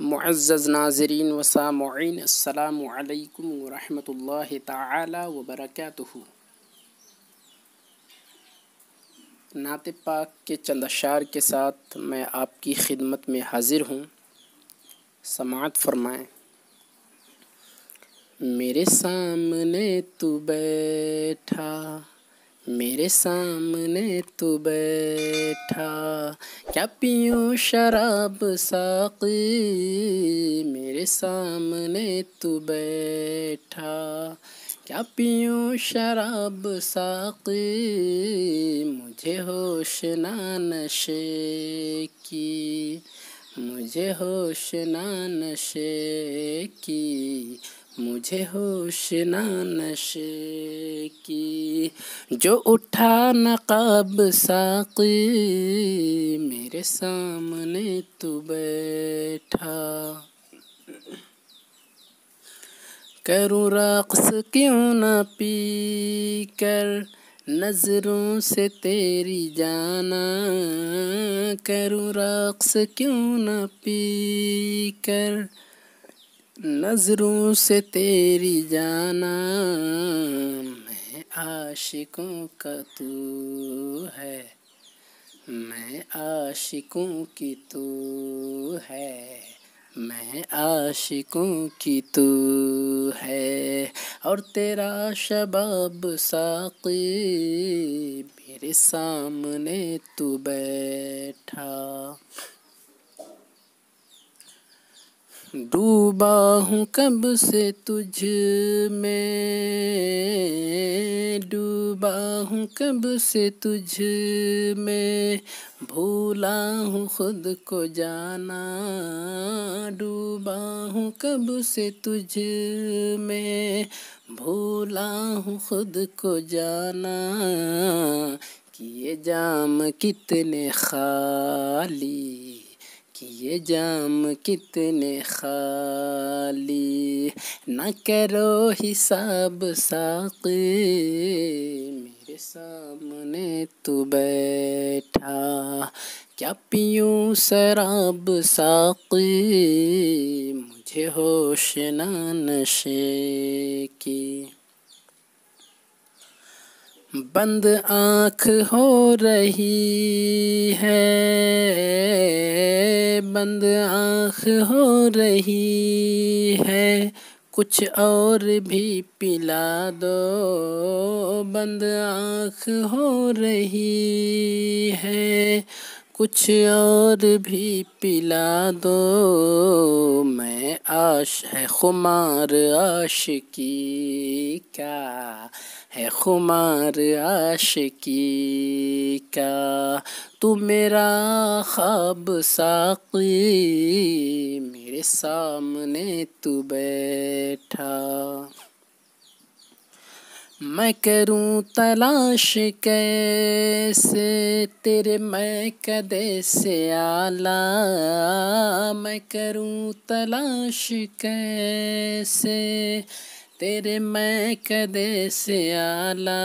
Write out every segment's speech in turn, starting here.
मुआज़ नाजरीन व सामीन अल्लाम वरहमल तबरक नात पाक के चंद अशार के साथ मैं आपकी खिदमत में हाजिर हूँ समात फरमाएं मेरे सामने तू बैठा मेरे सामने तू बैठा क्या पियो शराब साकी मेरे सामने तू बैठा क्या पियो शराब साकी मुझे होश ना नशे की मुझे होश ना नशे की मुझे होश ना नशे की जो उठा नकाब साकी मेरे सामने तू बैठा करूँ रक्स क्यों न पी कर नजरों से तेरी जाना करूँ रक्स क्यों न पी कर नजरों से तेरी जाना मैं आशिकों का तू है मैं आशिकों की तू है मैं आशिकों की तू है और तेरा शबाब साकी मेरे सामने तू बैठा डूबा हूँ कब से तुझ में डूबा हूँ कब से तुझ में भूला हूँ खुद को जाना डूबा हूँ कब से तुझ में भूला हूँ खुद को जाना किए जाम कितने खाली ये जाम कितने खाली न करो हिसाब साके मेरे सामने तू बैठा क्या पियूँ शराब साके मुझे होश ना नशे की बंद आँख हो रही है बंद आँख हो रही है कुछ और भी पिला दो बंद आँख हो रही है कुछ और भी पिला दो मैं आश है खुमार आशिकी का है खुमार आशिकी का तू मेरा ख्वाब साकी मेरे सामने तू बैठा मैं करूं तलाश कैसे तेरे मैं कदे से आला मैं करूं तलाश कैसे तेरे मैं कदे से आला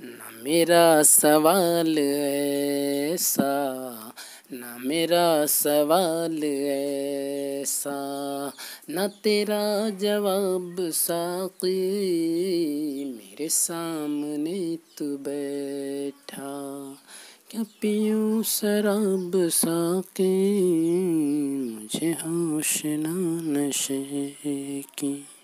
न मेरा सवाल ऐसा ना मेरा सवाल ऐसा ना तेरा जवाब साकी मेरे सामने तू बैठा क्या पीऊँ शराब साकी मुझे होश ना नशे की